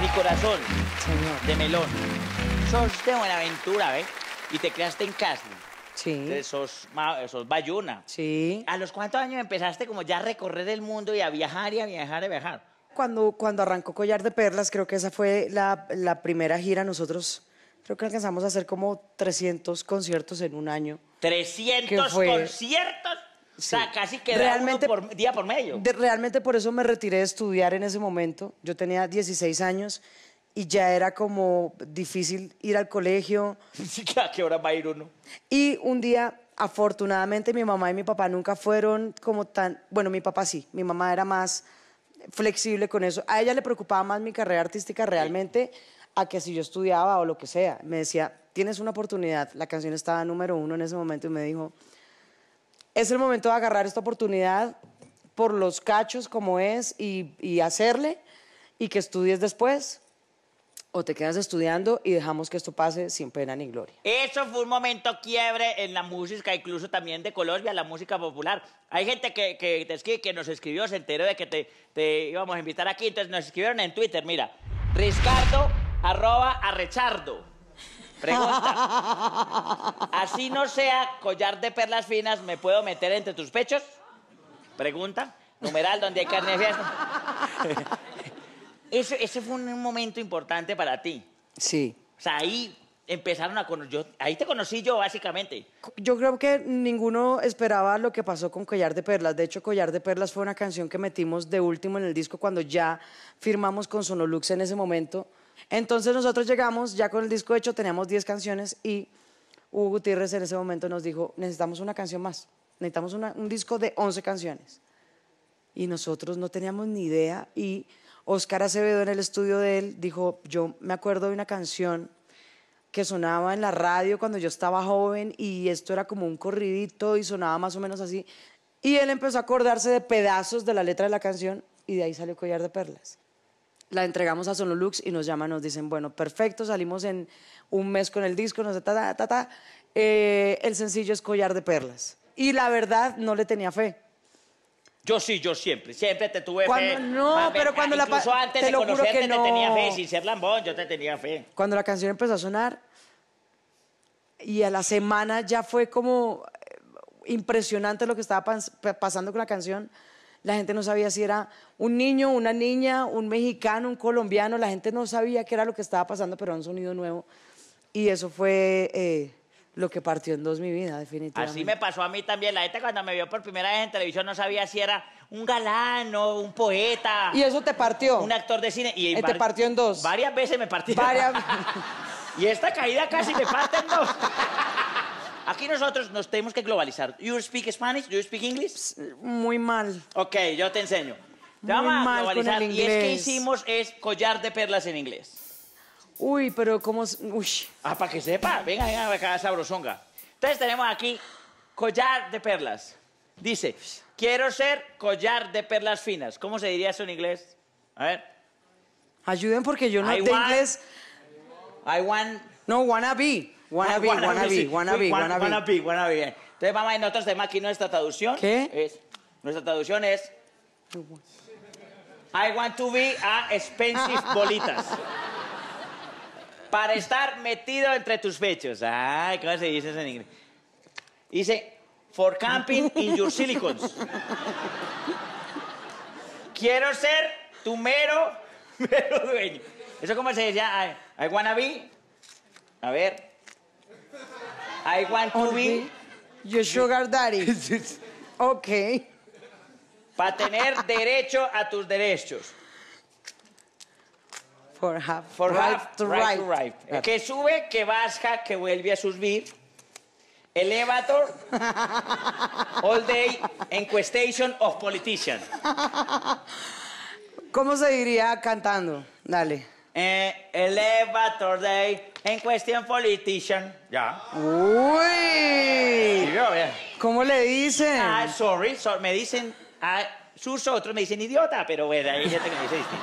Mi corazón. Señor. De melón. Sos de Buenaventura, ¿eh? Y te creaste en casa. Sí. Esos, sos, bayuna. Sí. ¿A los cuántos años empezaste como ya a recorrer el mundo y a viajar y a viajar y a viajar? Cuando, cuando arrancó Collar de Perlas, creo que esa fue la, la primera gira. Nosotros creo que alcanzamos a hacer como 300 conciertos en un año. ¿300 conciertos? O sea, casi que realmente, por, día por medio. realmente por eso me retiré de estudiar en ese momento. Yo tenía 16 años y ya era como difícil ir al colegio. ¿A qué hora va a ir uno? Y un día, afortunadamente, mi mamá y mi papá nunca fueron como tan... Bueno, mi papá sí, mi mamá era más flexible con eso. A ella le preocupaba más mi carrera artística realmente a que si yo estudiaba o lo que sea. Me decía, tienes una oportunidad. La canción estaba número uno en ese momento y me dijo es el momento de agarrar esta oportunidad por los cachos como es y, hacerle y que estudies después o te quedas estudiando y dejamos que esto pase sin pena ni gloria. Eso fue un momento quiebre en la música, incluso también de Colombia, la música popular. Hay gente que, que, nos escribió, se enteró de que te, te, íbamos a invitar aquí, entonces nos escribieron en Twitter, mira, Riscardo arroba arrechardo. Pregunta, Si no sea collar de perlas finas, ¿me puedo meter entre tus pechos? Pregunta. Numeral donde hay carne fiesta. ese, ese fue un momento importante para ti. Sí. O sea, ahí empezaron a conocer. ahí te conocí yo, básicamente. Yo creo que ninguno esperaba lo que pasó con Collar de Perlas. De hecho, Collar de Perlas fue una canción que metimos de último en el disco cuando ya firmamos con Sonolux en ese momento. Entonces nosotros llegamos, ya con el disco hecho, teníamos 10 canciones y Hugo Gutiérrez en ese momento nos dijo, necesitamos una canción más, necesitamos un disco de 11 canciones. Y nosotros no teníamos ni idea y Oscar Acevedo en el estudio de él dijo, yo me acuerdo de una canción que sonaba en la radio cuando yo estaba joven y esto era como un corridito y sonaba más o menos así. Y él empezó a acordarse de pedazos de la letra de la canción y de ahí salió Collar de Perlas la entregamos a Sonolux y nos llaman, nos dicen, bueno, perfecto, salimos en un mes con el disco, nos ta, ta, ta, eh, el sencillo es Collar de Perlas. Y la verdad, no le tenía fe. Yo sí, yo siempre, siempre te tuve fe. No, pero cuando la Incluso antes te lo que no. tenía fe, sin ser lambón, yo te tenía fe. Cuando la canción empezó a sonar y a la semana ya fue como eh, impresionante lo que estaba pasando con la canción la gente no sabía si era un niño, una niña, un mexicano, un colombiano. La gente no sabía qué era lo que estaba pasando, pero era un sonido nuevo. Y eso fue eh, lo que partió en dos mi vida, definitivamente. Así me pasó a mí también. La gente cuando me vio por primera vez en televisión no sabía si era un galano, un poeta. Y eso te partió. Un actor de cine. Y, eh, te partió en dos. Varias veces me partió. Varias. y esta caída casi me parte en dos. Aquí nosotros nos tenemos que globalizar. You speak Spanish, you speak English? Muy mal. Ok, yo te enseño. vamos a mal con globalizar. inglés. Y es que hicimos es collar de perlas en inglés. Uy, pero cómo... Uy, Ah, para que sepa. Venga, venga, acá sabrosonga. Entonces tenemos aquí collar de perlas. Dice, quiero ser collar de perlas finas. ¿Cómo se diría eso en inglés? A ver. ayuden porque yo no I want- inglés... I want... No, wanna be. Wannabe, wannabe, wannabe, wannabe. be. Entonces, vamos a nosotros de aquí nuestra traducción. ¿Qué? Es, nuestra traducción es... I want to be a expensive bolitas. Para estar metido entre tus pechos. Ay, ¿cómo se dice eso en inglés? Dice, for camping in your silicones. Quiero ser tu mero, mero dueño. ¿Eso cómo se dice? I, I wanna be... A ver... I want to be your sugar daddy. ok. Para tener derecho a tus derechos. For have, For right, to right, Que sube, que baja, que vuelve a subir. Elevator, all day, inquestation of politicians. ¿Cómo se diría cantando? Dale eh, elevator day en cuestión politician. Ya. Uy. ¿Cómo le dicen? Ah, sorry, me dicen, ah, sus otros me dicen idiota, pero bueno, hay gente que me dice distinto.